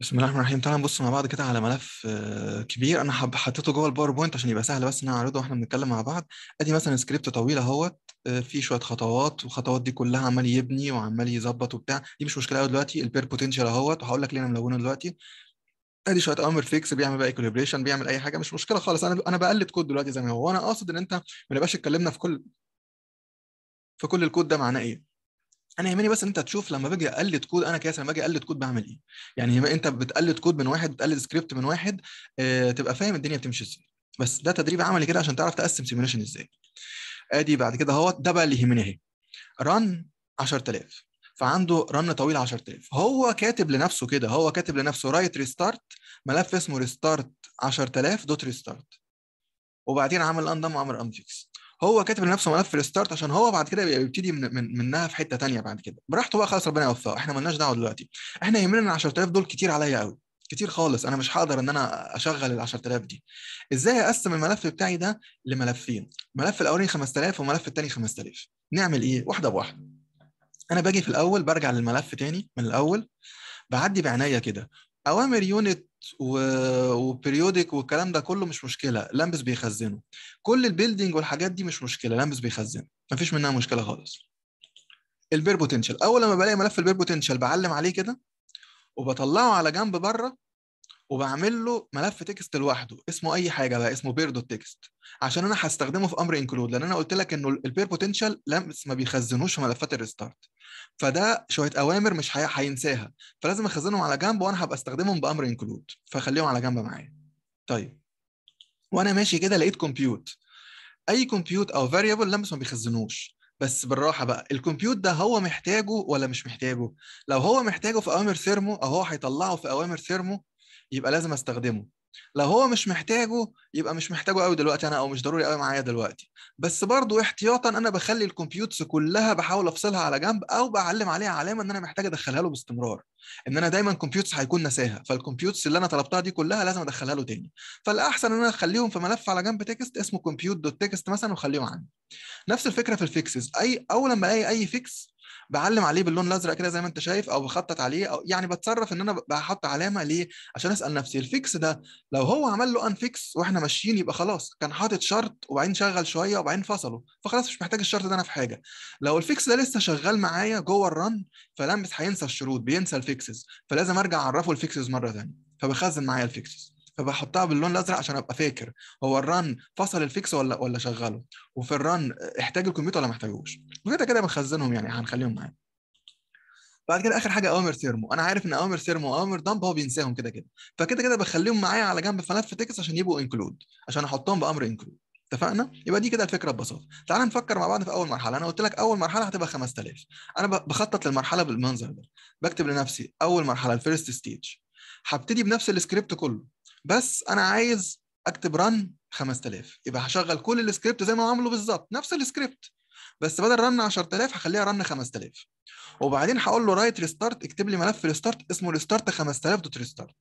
بسم الله الرحمن الرحيم تعالى نبص مع بعض كده على ملف آه، كبير انا حب حطيته جوه الباوربوينت عشان يبقى سهل بس ان انا اعرضه واحنا بنتكلم مع بعض ادي مثلا سكريبت طويل اهوت آه، فيه شويه خطوات والخطوات دي كلها عمال يبني وعمال يظبط وبتاع دي مش مشكله قوي دلوقتي البير بوتنشال اهوت وهقول لك ليه انا ملونه دلوقتي ادي شويه اوامر فيكس بيعمل بقى ايكوليبريشن بيعمل اي حاجه مش مشكله خالص انا انا بقلد كود دلوقتي زي ما هو وانا قاصد ان انت ما نبقاش اتكلمنا في كل في كل الكود ده معناه ايه انا يهمني بس ان انت تشوف لما باجي اقلد كود انا كياس لما باجي اقلد كود بعمل ايه يعني انت بتقلد كود من واحد بتقلد سكريبت من واحد آه تبقى فاهم الدنيا بتمشي ازاي بس ده تدريب عملي كده عشان تعرف تقسم سيميوليشن ازاي ادي بعد كده اهوت ده بقى اللي يهمني اهي رن 10000 فعنده رن طويل 10000 هو كاتب لنفسه كده هو كاتب لنفسه رايت ريستارت ملف اسمه ريستارت 10000 دوت ريستارت وبعدين عمل اندم وعمل انفيكس هو كاتب لنفسه ملف في الستارت عشان هو بعد كده بيبتدي من من منها في حته ثانيه بعد كده براحته بقى خلاص ربنا يوفقه احنا مالناش دعوه دلوقتي احنا يهمنا ان 10000 دول كتير عليا قوي كتير خالص انا مش هقدر ان انا اشغل ال 10000 دي ازاي اقسم الملف بتاعي ده لملفين الملف الاولاني 5000 والملف الثاني 5000 نعمل ايه واحده بواحده انا باجي في الاول برجع للملف تاني من الاول بعدي بعناية كده اوامر يونت و... وبريودك والكلام ده كله مش مشكله لامبس بيخزنه كل البيلدينج والحاجات دي مش مشكله لامبس بيخزنه مفيش منها مشكله خالص البير بوتنشال اول لما بلاقي ملف البير بوتنشال بعلم عليه كده وبطلعه على جنب بره وبعمل له ملف تكست لوحده اسمه اي حاجه بقى اسمه بير دوت تكست عشان انا هستخدمه في امر انكلود لان انا قلت لك انه البير بوتنشال لمس ما بيخزنوش في ملفات الريستارت فده شويه اوامر مش هينساها فلازم اخزنهم على جنب وانا هبقى استخدمهم بامر انكلود فخليهم على جنب معايا طيب وانا ماشي كده لقيت كومبيوت اي كومبيوت او فاريبل لمس ما بيخزنوش بس بالراحه بقى الكمبيوت ده هو محتاجه ولا مش محتاجه لو هو محتاجه في اوامر ثيرمو او هو هيطلعه في اوامر ثيرمو يبقى لازم استخدمه لو هو مش محتاجه يبقى مش محتاجه قوي دلوقتي انا او مش ضروري قوي معايا دلوقتي بس برضو احتياطا انا بخلي الكمبيوتس كلها بحاول افصلها على جنب او بعلم عليها علامه ان انا محتاج ادخلها له باستمرار ان انا دايما كمبيوتس هيكون نساها فالكمبيوتس اللي انا طلبتها دي كلها لازم ادخلها له تاني فالاحسن ان انا اخليهم في ملف على جنب تكست اسمه كمبيوت دوت تكست مثلا واخليهم عندي نفس الفكره في الفيكسز اي اول ما الاقي اي فيكس بعلم عليه باللون الازرق كده زي ما انت شايف او بخطط عليه او يعني بتصرف ان انا بحط علامه ليه عشان اسال نفسي الفيكس ده لو هو عمل له انفيكس واحنا ماشيين يبقى خلاص كان حاطط شرط وبعدين شغل شويه وبعدين فصله فخلاص مش محتاج الشرط ده انا في حاجه لو الفيكس ده لسه شغال معايا جوه الرن فلمس هينسى الشروط بينسى الفيكسز فلازم ارجع اعرفه الفيكسز مره ثانيه فبخزن معايا الفيكسز فبحطها باللون الازرق عشان ابقى فاكر هو الرن فصل الفيكس ولا ولا شغله وفي الرن احتاج الكمبيوتر ولا ما احتاجوش وكده كده بنخزنهم يعني هنخليهم معايا بعد كده اخر حاجه اوامر سيرمو انا عارف ان اوامر سيرمو واوامر دامب هو بينساهم كده كده فكده كده بخليهم معايا على جنب في ملف تكست عشان يبقوا انكلود عشان احطهم بامر انكلود اتفقنا يبقى دي كده الفكره ببساطه تعال نفكر مع بعض في اول مرحله انا قلت لك اول مرحله هتبقى 5000 انا بخطط للمرحله بالمنظر ده بكتب لنفسي اول مرحله الفيرست ستيج هبتدي بنفس السكريبت كله بس انا عايز اكتب رن 5000 يبقى هشغل كل السكريبت زي ما عامله بالظبط نفس السكريبت بس بدل رن 10000 هخليها رن 5000 وبعدين هقول له رايت ريستارت اكتب لي ملف ريستارت اسمه ريستارت 5000 دوت ريستارت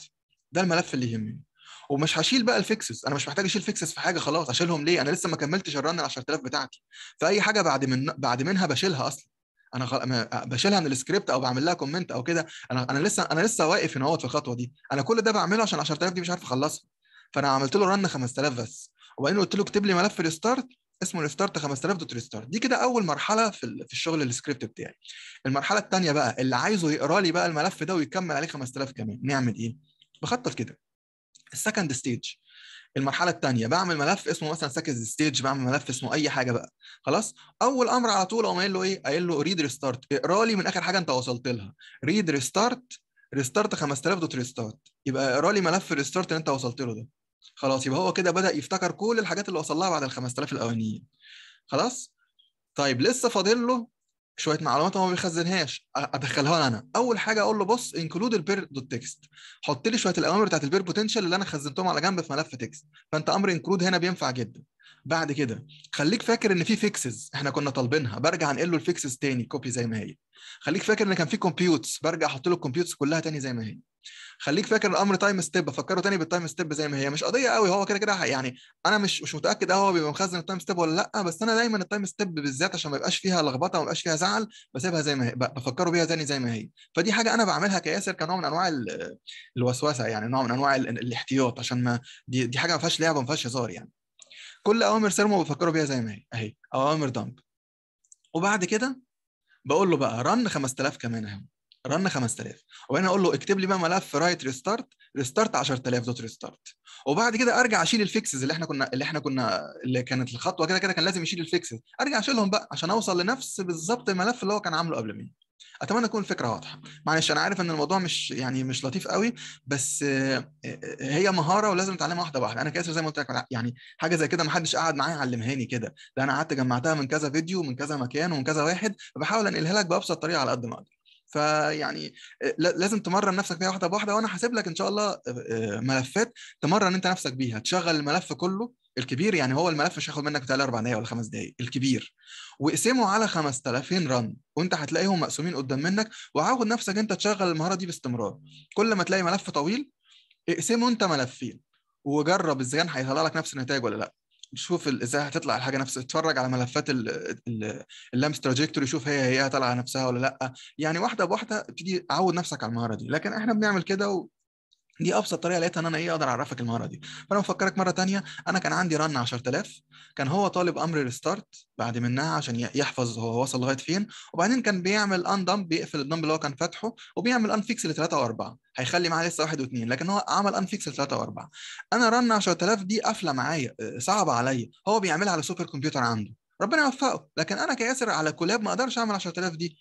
ده الملف اللي يهمني ومش هشيل بقى الفيكسز انا مش محتاج اشيل فيكسز في حاجه خلاص اشيلهم ليه انا لسه ما كملتش الرن ال 10000 بتاعتي فاي حاجه بعد من بعد منها بشيلها اصلا انا خل... بشيلها من السكريبت او بعمل لها كومنت او كده انا انا لسه انا لسه واقف هنا في الخطوه دي انا كل ده بعمله عشان 10000 دي مش عارف اخلصها فانا عملت له رن 5000 بس وبعدين قلت له اكتب لي ملف الستارت اسمه الستارت 5000 دوت ريستارت دي كده اول مرحله في في الشغل السكريبت بتاعي المرحله الثانيه بقى اللي عايزه يقرا لي بقى الملف ده ويكمل عليه 5000 كمان نعمل ايه بخطط كده السكند ستيج المرحله الثانيه بعمل ملف اسمه مثلا ساكز ستيج بعمل ملف اسمه اي حاجه بقى خلاص اول امر على طول اقوم قايل له ايه قايل له ريد ريستارت اقرا لي من اخر حاجه انت وصلت لها ريد ريستارت ريستارت 5000 دوت ريستارت يبقى اقرا لي ملف الريستارت اللي انت وصلت له ده خلاص يبقى هو كده بدا يفتكر كل الحاجات اللي وصل لها بعد ال 5000 الاولانيين خلاص طيب لسه فاضل له شويه معلومات هو ما بيخزنهاش ادخلها انا اول حاجه اقول له بص انكلود البير دوت تكست حط لي شويه الاوامر بتاعت البير بوتنشال اللي انا خزنتهم على جنب في ملف تكست فانت امر انكلود هنا بينفع جدا بعد كده خليك فاكر ان في فيكسز احنا كنا طالبينها برجع انقل له الفيكسز تاني كوبي زي ما هي خليك فاكر ان كان في كومبيوتس برجع احط له الكومبيوتس كلها تاني زي ما هي خليك فاكر الامر تايم ستيب فكره تاني بالتايم ستيب زي ما هي مش قضيه قوي هو كده كده يعني انا مش مش متاكد هو بيبقى مخزن التايم ستيب ولا لا بس انا دايما التايم ستيب بالذات عشان ما يبقاش فيها لخبطه وما يبقاش فيها زعل بسيبها زي ما هي بفكره بيها تاني زي ما هي فدي حاجه انا بعملها كياسر كنوع من انواع الوسوسه يعني نوع من انواع الاحتياط عشان ما دي, دي حاجه ما فيهاش لعبه ما فيهاش هزار يعني كل اوامر سيرمو بفكره بيها زي ما هي اهي اوامر دمب وبعد كده بقول له بقى رن 5000 كمان اهو رن 5000 وبعدين اقول له اكتب لي بقى ملف رايت ريستارت ريستارت 10000 دوت ريستارت وبعد كده ارجع اشيل الفيكسز اللي احنا كنا اللي احنا كنا اللي كانت الخطوه كده كده كان لازم يشيل الفيكسز ارجع اشيلهم بقى عشان اوصل لنفس بالظبط الملف اللي هو كان عامله قبل مني اتمنى تكون الفكره واضحه معلش انا عارف ان الموضوع مش يعني مش لطيف قوي بس آه، آه، هي مهاره ولازم اتعلمها واحده واحده انا كاسر زي ما قلت لك يعني حاجه زي كده ما حدش قعد معايا علمهاني كده ده انا قعدت جمعتها من كذا فيديو من كذا مكان ومن كذا واحد فبحاول انقلها لك بابسط طريقه على قد ما اقدر فيعني آه، لازم تمرن نفسك بيها واحده بواحده وانا هسيب لك ان شاء الله آه، آه، ملفات تمرن انت نفسك بيها تشغل الملف كله الكبير يعني هو الملف مش هياخد منك بتاع اربع دقايق ولا خمس دقايق الكبير واقسمه على 5000 رن وانت هتلاقيهم مقسومين قدام منك وعاود نفسك انت تشغل المهاره دي باستمرار كل ما تلاقي ملف طويل اقسمه انت ملفين وجرب الزيان هيطلع لك نفس النتائج ولا لا شوف ازاي هتطلع الحاجه نفسها اتفرج على ملفات اللامس تراجكتوري شوف هي هي طالعه نفسها ولا لا يعني واحده بواحده ابتدي عود نفسك على المهاره دي لكن احنا بنعمل كده دي ابسط طريقه لقيتها ان انا ايه اقدر اعرفك المهاره دي فانا بفكرك مره تانية انا كان عندي رن 10000 كان هو طالب امر ريستارت بعد منها عشان يحفظ هو وصل لغايه فين وبعدين كان بيعمل ان دمب بيقفل الدمب اللي هو كان فاتحه وبيعمل ان فيكس لثلاثه و4 هيخلي معاه لسه واحد واثنين لكن هو عمل ان فيكس لثلاثه واربعه انا رن 10000 دي قافله معايا آه، صعبه عليا هو بيعملها على سوبر كمبيوتر عنده ربنا يوفقه لكن انا كياسر على كولاب ما اقدرش اعمل 10000 دي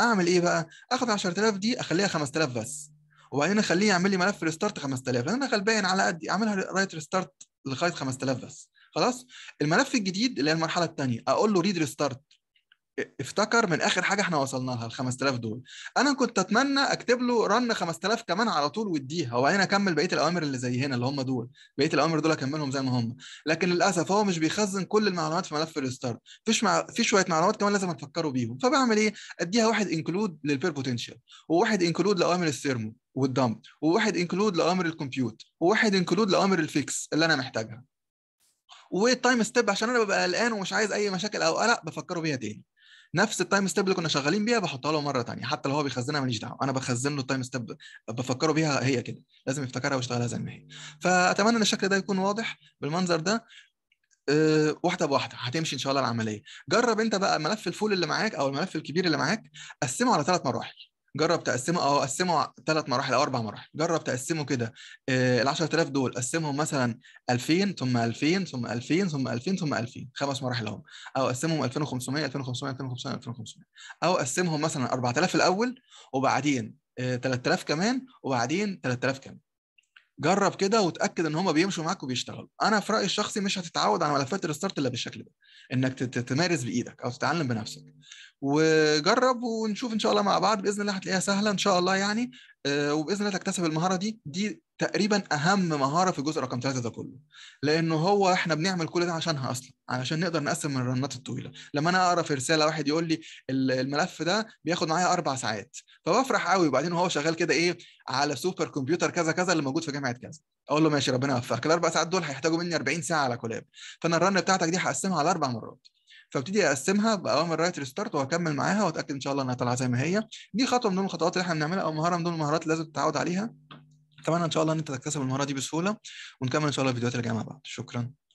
اعمل ايه بقى اخد 10000 دي اخليها 5000 بس وبعدين اخليه يعمل لي ملف ريستارت 5000 لان انا غلبان على قد إيه؟ اعملها رايت ريستارت لغايه 5000 بس خلاص الملف الجديد اللي هي المرحله الثانيه اقول له ريد ريستارت افتكر من اخر حاجه احنا وصلنا لها ال 5000 دول انا كنت اتمنى اكتب له رن 5000 كمان على طول واديها وبعدين اكمل بقيه الاوامر اللي زي هنا اللي هم دول بقيه الاوامر دول اكملهم زي ما هم لكن للاسف هو مش بيخزن كل المعلومات في ملف الريستارت فيش مع... في شويه معلومات كمان لازم افكروا بيهم فبعمل ايه اديها واحد انكلود للبير بوتنشال وواحد انكلود لاوامر السيرمو والدم وواحد انكلود لامر الكمبيوت وواحد انكلود لامر الفيكس اللي انا محتاجها والتايم ستيب عشان انا ببقى قلقان ومش عايز اي مشاكل او قلق بفكره بيها تاني نفس التايم ستيب اللي كنا شغالين بيها بحطها له مره ثانيه حتى لو هو بيخزنها ماليش دعوه انا بخزن له التايم ستيب بفكره بيها هي كده لازم يفتكرها ويشتغلها زي ما هي فاتمنى ان الشكل ده يكون واضح بالمنظر ده آه، واحده بواحده هتمشي ان شاء الله العمليه جرب انت بقى ملف الفول اللي معاك او الملف الكبير اللي معاك قسمه على ثلاث مراحل جرب تقسمه او قسمه ثلاث مراحل او اربع مراحل جرب تقسمه كده آه، ال 10000 دول قسمهم مثلا 2000 ثم 2000 ثم 2000 ثم 2000 ثم 2000 خمس مراحل اهم او قسمهم 2500 2500 2500 2500 او قسمهم مثلا 4000 الاول وبعدين 3000 آه، كمان وبعدين 3000 كمان جرب كده وتاكد ان هم بيمشوا معاك وبيشتغلوا انا في رايي الشخصي مش هتتعود على ملفات الريستارت الا بالشكل ده انك تمارس بايدك او تتعلم بنفسك وجرب ونشوف ان شاء الله مع بعض باذن الله هتلاقيها سهله ان شاء الله يعني آه، وباذن الله تكتسب المهاره دي دي تقريبا اهم مهاره في الجزء رقم ثلاثه ده كله لانه هو احنا بنعمل كل ده عشانها اصلا علشان نقدر نقسم من الرنات الطويله لما انا اقرا في رساله واحد يقول لي الملف ده بياخد معايا اربع ساعات فبفرح قوي وبعدين هو شغال كده ايه على سوبر كمبيوتر كذا كذا اللي موجود في جامعه كذا اقول له ماشي ربنا يوفقك الاربع ساعات دول هيحتاجوا مني 40 ساعه على كولاب فانا الرن بتاعتك دي هقسمها على اربع مرات فابتدي اقسمها باوامر رايت ريستارت واكمل معاها واتاكد ان شاء الله انها طالعه زي ما هي دي خطوه من ضمن الخطوات اللي احنا بنعملها او مهاره من ضمن المهارات اللي لازم تتعود عليها اتمنى ان شاء الله ان انت تكتسب المهاره دي بسهوله ونكمل ان شاء الله الفيديوهات اللي جايه مع بعض شكرا